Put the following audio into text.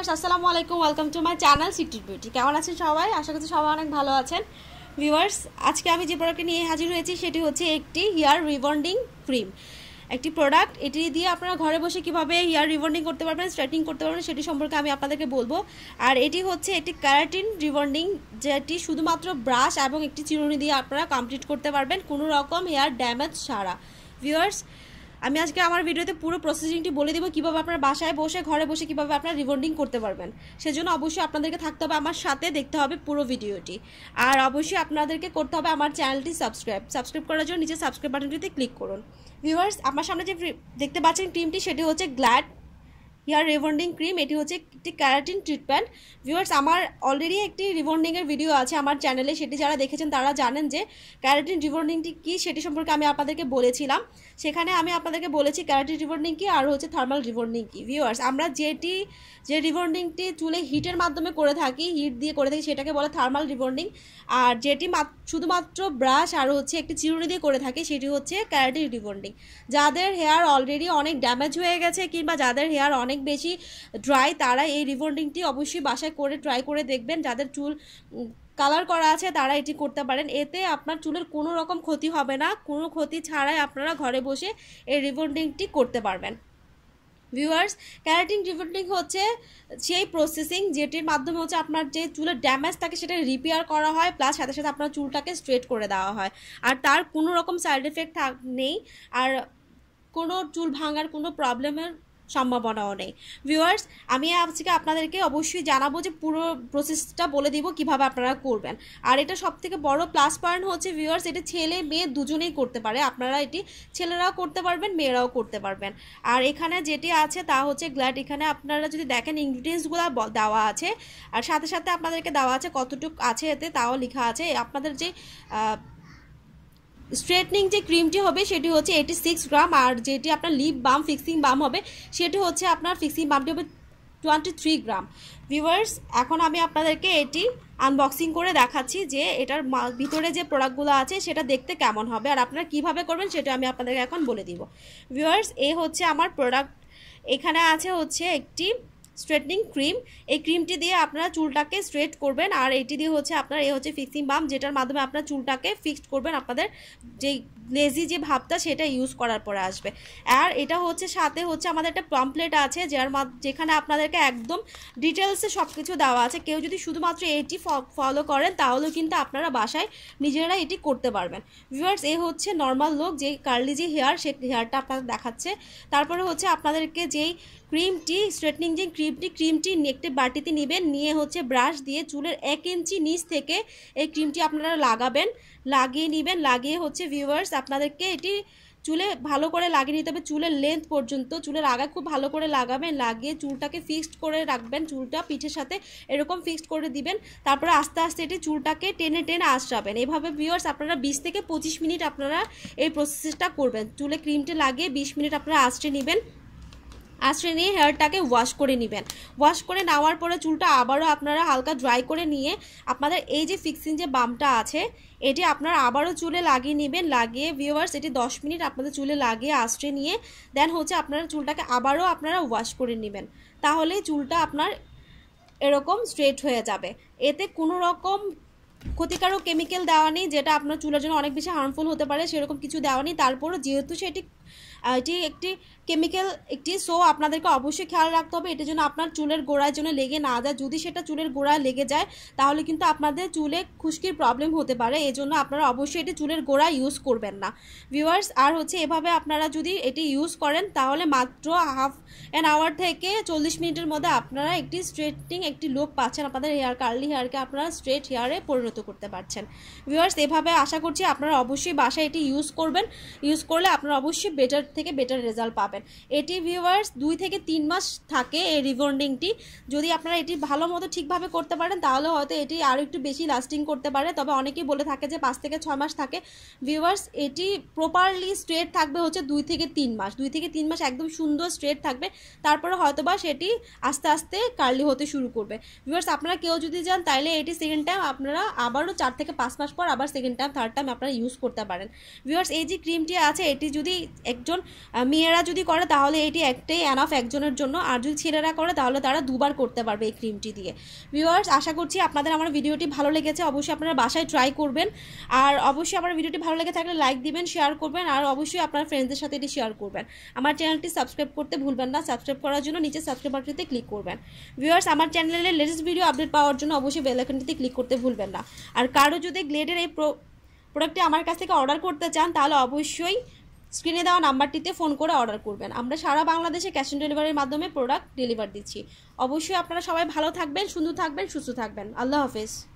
আসসালামু আলাইকুম welcome to my channel secret beauty কেমন আছেন সবাই আশা করছি সবাই অনেক ভালো আছেন ভিউয়ার্স আজকে আমি যে প্রোডাক্ট নিয়ে হাজির হয়েছি সেটি হচ্ছে একটি হেয়ার রিবন্ডিং ক্রিম একটি প্রোডাক্ট এটি দিয়ে আপনারা ঘরে বসে কিভাবে হেয়ার রিবন্ডিং করতে পারবেন স্ট্রেটিং করতে পারবেন সেটি সম্পর্কে আমি আপনাদেরকে বলবো আর এটি হচ্ছে একটি ক্যারাটিন রিবন্ডিং যেটি শুধুমাত্র ব্রাশ এবং একটি চিরুনি দিয়ে আপনারা কমপ্লিট করতে পারবেন কোনো রকম হেয়ার ড্যামেজ ছাড়া ভিউয়ার্স আমি আজকে আমার ভিডিওতে পুরো প্রসেসিংটি বলে দেবো কীভাবে আপনারা বাসায় বসে ঘরে বসে কীভাবে আপনারা রিবন্ডিং করতে পারবেন সেজন্য অবশ্যই আপনাদেরকে থাকতে হবে আমার সাথে দেখতে হবে পুরো ভিডিওটি আর অবশ্যই আপনাদেরকে করতে হবে আমার চ্যানেলটি সাবস্ক্রাইব সাবস্ক্রাইব করার জন্য নিচে সাবস্ক্রাইব বাটনটিতে ক্লিক করুন ভিউয়ার্স আমার সামনে যে দেখতে পাচ্ছেন ক্রিমটি সেটি হচ্ছে গ্ল্যাড হেয়ার রিভন্ডিং ক্রিম এটি হচ্ছে একটি ক্যারাটিন ট্রিটমেন্ট ভিউয়ার্স আমার অলরেডি একটি রিভন্ডিংয়ের ভিডিও আছে আমার চ্যানেলে সেটি যারা দেখেছেন তারা জানেন যে ক্যারাটিন রিভন্ডিংটি কী সেটি সম্পর্কে আমি আপনাদেরকে বলেছিলাম সেখানে আমি আপনাদেরকে বলেছি ক্যারাটিন রিভন্ডিং কী আর হচ্ছে থার্মাল রিভন্ডিং কী ভিউয়ার্স আমরা যেটি যে রিভন্ডিংটি চুলে হিটের মাধ্যমে করে থাকি হিট দিয়ে করে থাকি সেটাকে বলে থার্মাল রিভন্ডিং আর যেটি শুধুমাত্র ব্রাশ আর হচ্ছে একটি চিরুনি দিয়ে করে থাকি সেটি হচ্ছে ক্যারাটিন রিভন্ডিং যাদের হেয়ার অলরেডি অনেক ড্যামেজ হয়ে গেছে কিংবা যাদের হেয়ার অনেক অনেক বেশি ড্রাই তারা এই রিবন্ডিংটি অবশ্যই বাসায় করে ট্রাই করে দেখবেন যাদের চুল কালার করা আছে তারা এটি করতে পারেন এতে আপনার চুলের কোনো রকম ক্ষতি হবে না কোনো ক্ষতি ছাড়াই আপনারা ঘরে বসে এই রিবন্ডিংটি করতে পারবেন ভিউয়ার্স ক্যারাটিন রিবন্ডিং হচ্ছে সেই প্রসেসিং যেটির মাধ্যমে হচ্ছে আপনার যে চুলের ড্যামেজ থাকে সেটা রিপেয়ার করা হয় প্লাস সাথে সাথে আপনার চুলটাকে স্ট্রেট করে দেওয়া হয় আর তার কোনো রকম সাইড এফেক্ট নেই আর কোনো চুল ভাঙার কোনো প্রবলেমের সম্ভাবনাও নেই ভিউয়ার্স আমি আজকে আপনাদেরকে অবশ্যই জানাবো যে পুরো প্রসেসটা বলে দিব কিভাবে আপনারা করবেন আর এটা সব থেকে বড় প্লাস পয়েন্ট হচ্ছে ভিউয়ার্স এটা ছেলে মেয়ে দুজনেই করতে পারে আপনারা এটি ছেলেরাও করতে পারবেন মেয়েরাও করতে পারবেন আর এখানে যেটি আছে তা হচ্ছে গ্ল্যাড এখানে আপনারা যদি দেখেন ইনগ্রিডিয়েন্টসগুলো দেওয়া আছে আর সাথে সাথে আপনাদেরকে দেওয়া আছে কতটুক আছে এতে তাও লেখা আছে আপনাদের যে স্ট্রেটনিং যে ক্রিমটি হবে সেটি হচ্ছে এইটি সিক্স গ্রাম আর যেটি আপনার লিপ বাম ফিক্সিং বাম হবে সেটি হচ্ছে আপনার ফিক্সিং বামটি হবে টোয়েন্টি থ্রি গ্রাম ভিউয়ার্স এখন আমি আপনাদেরকে এটি আনবক্সিং করে দেখাচ্ছি যে এটার ভিতরে যে প্রোডাক্টগুলো আছে সেটা দেখতে কেমন হবে আর আপনারা কিভাবে করবেন সেটা আমি আপনাদেরকে এখন বলে দিব ভিউয়ার্স এ হচ্ছে আমার প্রোডাক্ট এখানে আছে হচ্ছে একটি স্ট্রেটনিং ক্রিম এই ক্রিমটি দিয়ে আপনারা চুলটাকে স্ট্রেট করবেন আর এটি দিয়ে হচ্ছে আপনার এ হচ্ছে ফিক্সিং বাম যেটার মাধ্যমে আপনার চুলটাকে ফিক্সড করবেন আপনাদের যেই লেজি যে ভাবটা সেটা ইউজ করার পরে আসবে আর এটা হচ্ছে সাথে হচ্ছে আমাদের একটা পাম্পলেট আছে যার যেখানে আপনাদেরকে একদম ডিটেলসে সব কিছু দেওয়া আছে কেউ যদি শুধুমাত্র এটি ফলো করেন তাহলেও কিন্তু আপনারা বাসায় নিজেরা এটি করতে পারবেন ভিউয়ার্স এ হচ্ছে নর্মাল লোক যে কার্লি যে হেয়ার সে হেয়ারটা আপনাদের দেখাচ্ছে তারপরে হচ্ছে আপনাদেরকে যেই ক্রিমটি স্ট্রেটনিং যে ক্রিমটি ক্রিমটি একটি বাটিতে নেবেন নিয়ে হচ্ছে ব্রাশ দিয়ে চুলের এক ইঞ্চি নিচ থেকে এই ক্রিমটি আপনারা লাগাবেন লাগিয়ে নেবেন লাগিয়ে হচ্ছে ভিউয়ার্স আপনাদেরকে এটি চুলে ভালো করে লাগিয়ে নিতে হবে চুলের লেন্থ পর্যন্ত চুলের আগা খুব ভালো করে লাগাবেন লাগিয়ে চুলটাকে ফিক্সড করে রাখবেন চুলটা পিঠের সাথে এরকম ফিক্সড করে দিবেন তারপরে আস্তে আস্তে এটি চুলটাকে টেনে টেনে আসরাবেন এভাবে ভিউয়ার্স আপনারা বিশ থেকে পঁচিশ মিনিট আপনারা এই প্রসেসটা করবেন চুলে ক্রিমটা লাগিয়ে বিশ মিনিট আপনারা আশ্রে নেবেন আশ্রয় নিয়ে হেয়ারটাকে ওয়াশ করে নেবেন ওয়াশ করে নেওয়ার পরে চুলটা আবারও আপনারা হালকা ড্রাই করে নিয়ে আপনাদের এই যে ফিক্সিং যে বামটা আছে এটি আপনারা আবারও চুলে লাগিয়ে নেবেন লাগিয়ে ভিউয়ার্স এটি দশ মিনিট আপনাদের চুলে লাগিয়ে আশ্রয় নিয়ে দেন হচ্ছে আপনারা চুলটাকে আবারও আপনারা ওয়াশ করে নেবেন তাহলে চুলটা আপনার এরকম স্ট্রেট হয়ে যাবে এতে কোনো রকম ক্ষতিকারক কেমিক্যাল দেওয়া নেই যেটা আপনার চুলের জন্য অনেক বেশি হার্মফুল হতে পারে সেরকম কিছু দেওয়া নেই তারপরও যেহেতু সেটি এটি একটি কেমিক্যাল একটি সো আপনাদেরকে অবশ্যই খেয়াল রাখতে হবে এটার জন্য আপনার চুলের গোড়ায় জন্য লেগে না যায় যদি সেটা চুলের গোড়ায় লেগে যায় তাহলে কিন্তু আপনাদের চুলে খুশকির প্রবলেম হতে পারে এই জন্য আপনারা অবশ্যই এটি চুলের গোড়ায় ইউজ করবেন না ভিউয়ার্স আর হচ্ছে এভাবে আপনারা যদি এটি ইউজ করেন তাহলে মাত্র হাফ অ্যান আওয়ার থেকে চল্লিশ মিনিটের মধ্যে আপনারা একটি স্ট্রেটিং একটি লুক পাচ্ছেন আপনাদের হেয়ার কার্লি হেয়ারকে আপনারা স্ট্রেট হেয়ারে পরিণত করতে পারছেন ভিউয়ার্স এভাবে আশা করছি আপনারা অবশ্যই বাসায় এটি ইউজ করবেন ইউজ করলে আপনারা অবশ্যই বেটার থেকে বেটার রেজাল্ট পাবেন এটি ভিউয়ার্স দুই থেকে তিন মাস থাকে এই রিবন্ডিংটি যদি আপনারা এটি ভালো মতো ঠিকভাবে করতে পারেন তাহলে হয়তো এটি আরও একটু বেশি লাস্টিং করতে পারে তবে অনেকেই বলে থাকে যে পাঁচ থেকে ছয় মাস থাকে ভিউয়ার্স এটি প্রপারলি স্ট্রেট থাকবে হচ্ছে দুই থেকে তিন মাস দুই থেকে তিন মাস একদম সুন্দর স্ট্রেট থাকবে তারপরে হয়তোবা সেটি আস্তে আস্তে কার্লি হতে শুরু করবে ভিউয়ার্স আপনারা কেউ যদি যান তাহলে এটি সেকেন্ড টাইম আপনারা আবারও চার থেকে পাঁচ মাস পর আবার সেকেন্ড টাইম থার্ড টাইম আপনারা ইউজ করতে পারেন ভিউয়ার্স এই যে ক্রিমটি আছে এটি যদি একজন মেয়েরা যদি করে তাহলে এটি একটাই অ্যানাফ একজনের জন্য আর যদি ছেলেরা করে তাহলে তারা দুবার করতে পারবে এই ক্রিমটি দিয়ে ভিউয়ার্স আশা করছি আপনাদের আমার ভিডিওটি ভালো লেগেছে অবশ্যই আপনারা বাসায় ট্রাই করবেন আর অবশ্যই আমার ভিডিওটি ভালো লেগে থাকলে লাইক দিবেন শেয়ার করবেন আর অবশ্যই আপনার ফ্রেন্ডসদের সাথে এটি শেয়ার করবেন আমার চ্যানেলটি সাবস্ক্রাইব করতে ভুলবেন না সাবস্ক্রাইব করার জন্য নিচে সাবস্ক্রাইব বাটনটিতে ক্লিক করবেন ভিউয়ার্স আমার চ্যানেলের লেটেস্ট ভিডিও আপডেট পাওয়ার জন্য অবশ্যই বেলাইকনটিতে ক্লিক করতে ভুলবেন না আর কারো যদি গ্লেডের এই প্রোডাক্টটি আমার কাছ থেকে অর্ডার করতে চান তাহলে অবশ্যই স্ক্রিনে দেওয়া নাম্বারটিতে ফোন করে অর্ডার করবেন আমরা সারা বাংলাদেশে ক্যাশ অন ডেলিভারির মাধ্যমে প্রোডাক্ট ডেলিভার দিচ্ছি অবশ্যই আপনারা সবাই ভালো থাকবেন সুন্দর থাকবেন সুস্থ থাকবেন আল্লাহ হাফেজ